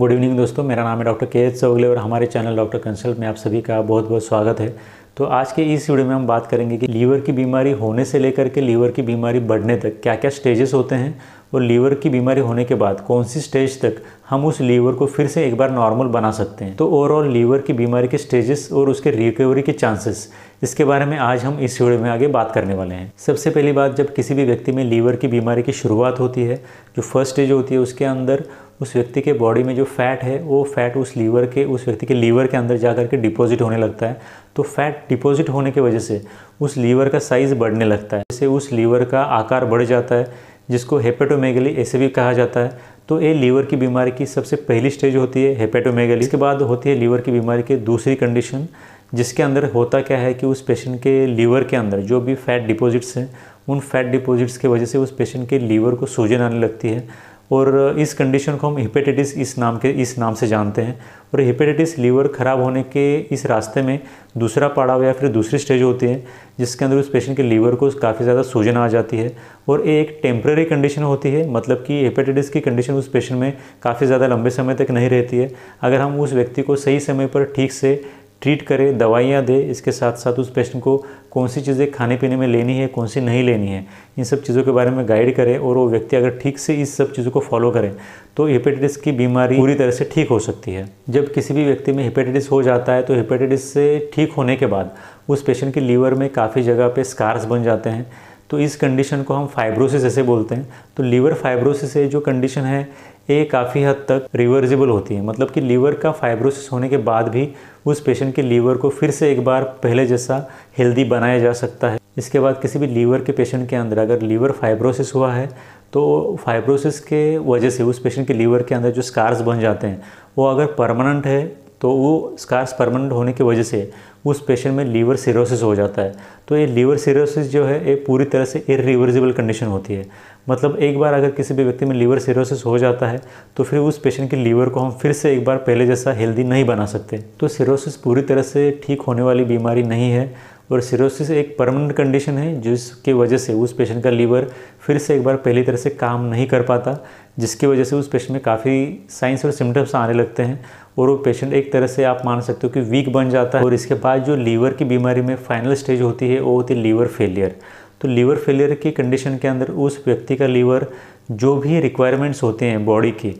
good evening दोस्तों मेरा नाम है डॉक्टर के एच चौगले और हमारे चैनल डॉक्टर कंसल्ट में आप सभी का बहुत बहुत स्वागत है तो आज के इस वीडियो में हम बात करेंगे कि लीवर की बीमारी होने से लेकर के लीवर की बीमारी बढ़ने तक क्या क्या स्टेजेस होते हैं और लीवर की बीमारी होने के बाद कौन सी स्टेज तक हम उस लीवर को फिर से एक बार नॉर्मल बना सकते हैं तो ओवरऑल लीवर की बीमारी के स्टेजेस और उसके रिकवरी के चांसेस इसके बारे में आज हम इस वीडियो में आगे बात करने वाले हैं सबसे पहली बात जब किसी भी व्यक्ति में लीवर की बीमारी की शुरुआत होती है जो फर्स्ट स्टेज होती है उसके अंदर उस व्यक्ति के बॉडी में जो फैट है वो फैट उस लीवर के उस व्यक्ति के लीवर के अंदर जा करके डिपॉजिट होने लगता है तो फैट डिपॉजिट होने की वजह से उस लीवर का साइज़ बढ़ने लगता है जैसे उस लीवर का आकार बढ़ जाता है जिसको हेपेटोमेगली ऐसे भी कहा जाता है तो ये लीवर की बीमारी की सबसे पहली स्टेज होती है हेपेटोमेगली इसके बाद होती है लीवर की बीमारी की दूसरी कंडीशन जिसके अंदर होता क्या है कि उस पेशेंट के लीवर के अंदर जो भी फैट डिपॉजिट्स हैं उन फैट डिपॉजिट्स की वजह से उस पेशेंट के लीवर को सूजन आने लगती है और इस कंडीशन को हम हिपेटाइटिस इस नाम के इस नाम से जानते हैं और हिपेटाइटिस लीवर ख़राब होने के इस रास्ते में दूसरा पड़ाव या फिर दूसरी स्टेज होती है जिसके अंदर उस पेशेंट के लीवर को काफ़ी ज़्यादा सूजन आ जाती है और एक टेम्प्रेरी कंडीशन होती है मतलब कि हेपेटाइटिस की कंडीशन उस पेशेंट में काफ़ी ज़्यादा लंबे समय तक नहीं रहती है अगर हम उस व्यक्ति को सही समय पर ठीक से ट्रीट करे दवाइयाँ दे इसके साथ साथ उस पेशेंट को कौन सी चीज़ें खाने पीने में लेनी है कौन सी नहीं लेनी है इन सब चीज़ों के बारे में गाइड करें और वो व्यक्ति अगर ठीक से इस सब चीज़ों को फॉलो करें तो हेपेटाइटिस की बीमारी पूरी तरह से ठीक हो सकती है जब किसी भी व्यक्ति में हेपेटाइटिस हो जाता है तो हेपेटाइटिस से ठीक होने के बाद उस पेशेंट के लीवर में काफ़ी जगह पर स्कार्स बन जाते हैं तो इस कंडीशन को हम फाइब्रोसिस ऐसे बोलते हैं तो लीवर फाइब्रोसिस है जो कंडीशन है ये काफ़ी हद तक रिवर्जिबल होती है मतलब कि लीवर का फाइब्रोसिस होने के बाद भी उस पेशेंट के लीवर को फिर से एक बार पहले जैसा हेल्दी बनाया जा सकता है इसके बाद किसी भी लीवर के पेशेंट के अंदर अगर लीवर फाइब्रोसिस हुआ है तो फाइब्रोसिस के वजह से उस पेशेंट के लीवर के अंदर जो स्कार्स बन जाते हैं वो अगर परमानेंट है तो वो स्कार्स परमानेंट होने की वजह से उस पेशेंट में लीवर सीरोसिस हो जाता है तो ये लीवर सीरोसिस जो है ये पूरी तरह से इरिवर्सिबल कंडीशन होती है मतलब एक बार अगर किसी भी व्यक्ति में लीवर सीरोसिस हो जाता है तो फिर उस पेशेंट के लीवर को हम फिर से एक बार पहले जैसा हेल्दी नहीं बना सकते तो सीरोसिस पूरी तरह से ठीक होने वाली बीमारी नहीं है और सिरोसिस एक परमानेंट कंडीशन है जिसकी वजह से उस पेशेंट का लीवर फिर से एक बार पहली तरह से काम नहीं कर पाता जिसकी वजह से उस पेशेंट में काफ़ी साइंस और सिम्टम्स आने लगते हैं और वो पेशेंट एक तरह से आप मान सकते हो कि वीक बन जाता है और इसके बाद जो लीवर की बीमारी में फाइनल स्टेज होती है वो होती है लीवर फेलियर तो लीवर फेलियर की कंडीशन के अंदर उस व्यक्ति का लीवर जो भी रिक्वायरमेंट्स होते हैं बॉडी के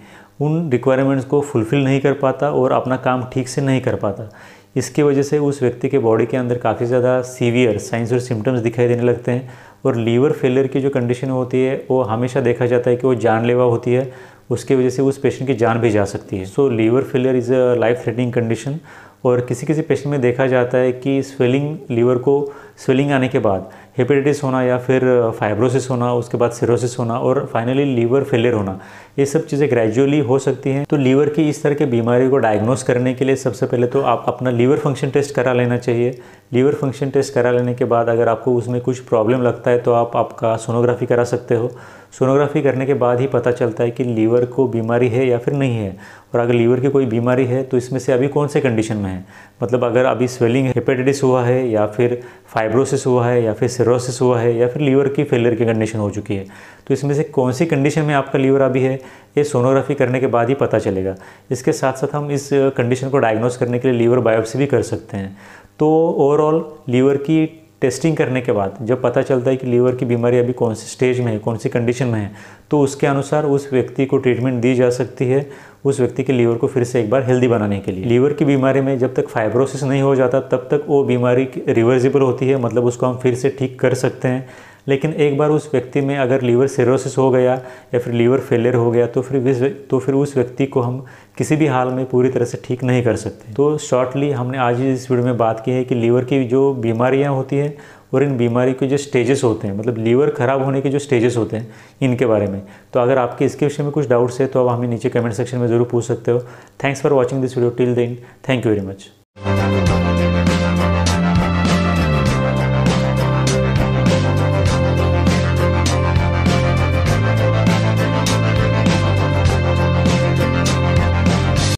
उन रिक्वायरमेंट्स को फुलफ़िल नहीं कर पाता और अपना काम ठीक से नहीं कर पाता इसकी वजह से उस व्यक्ति के बॉडी के अंदर काफ़ी ज़्यादा सीवियर साइंस और सिम्टम्स दिखाई देने लगते हैं और लीवर फेलियर की जो कंडीशन होती है वो हमेशा देखा जाता है कि वो जानलेवा होती है उसकी वजह से उस पेशेंट की जान भी जा सकती है so liver failure is a life threatening condition और किसी किसी पेशेंट में देखा जाता है कि स्वेलिंग लीवर को स्वेलिंग आने के बाद हेपेटाइटिस होना या फिर फाइब्रोसिस होना उसके बाद सिरोसिस होना और फाइनली लीवर फेलियर होना ये सब चीज़ें ग्रेजुअली हो सकती हैं तो लीवर की इस तरह के बीमारी को डायग्नोस करने के लिए सबसे पहले तो आप अपना लीवर फंक्शन टेस्ट करा लेना चाहिए लीवर फंक्शन टेस्ट करा लेने के बाद अगर आपको उसमें कुछ प्रॉब्लम लगता है तो आप आपका सोनोग्राफी करा सकते हो सोनोग्राफी करने के बाद ही पता चलता है कि लीवर को बीमारी है या फिर नहीं है और अगर लीवर की कोई बीमारी है तो इसमें से अभी कौन से कंडीशन में है मतलब अगर अभी स्वेलिंग हेपेटाइटिस हुआ है या फिर फाइब फाइब्रोसिस हुआ है या फिर सिरोसिस हुआ है या फिर लीवर की फेलियर की कंडीशन हो चुकी है तो इसमें से कौन सी कंडीशन में आपका लीवर अभी है ये सोनोग्राफी करने के बाद ही पता चलेगा इसके साथ साथ हम इस कंडीशन uh, को डायग्नोस करने के लिए लीवर बायोप्सी भी कर सकते हैं तो ओवरऑल लीवर की टेस्टिंग करने के बाद जब पता चलता है कि लीवर की बीमारी अभी कौन सी स्टेज में है कौन सी कंडीशन में है तो उसके अनुसार उस व्यक्ति को ट्रीटमेंट दी जा सकती है उस व्यक्ति के लीवर को फिर से एक बार हेल्दी बनाने के लिए लीवर की बीमारी में जब तक फाइब्रोसिस नहीं हो जाता तब तक वो बीमारी रिवर्जिबल होती है मतलब उसको हम फिर से ठीक कर सकते हैं लेकिन एक बार उस व्यक्ति में अगर लीवर सिरोसिस हो गया या फिर लीवर फेलियर हो गया तो फिर तो फिर उस व्यक्ति को हम किसी भी हाल में पूरी तरह से ठीक नहीं कर सकते तो शॉर्टली हमने आज ही इस वीडियो में बात की है कि लीवर की जो बीमारियाँ होती हैं और इन बीमारी के जो स्टेजेस होते हैं मतलब लीवर ख़राब होने के जो स्टेजेस होते हैं इनके बारे में तो अगर आपके इसके विषय में कुछ डाउट्स है तो आप हमें नीचे कमेंट सेक्शन में ज़रूर पूछ सकते हो thanks for watching this video till then thank you very much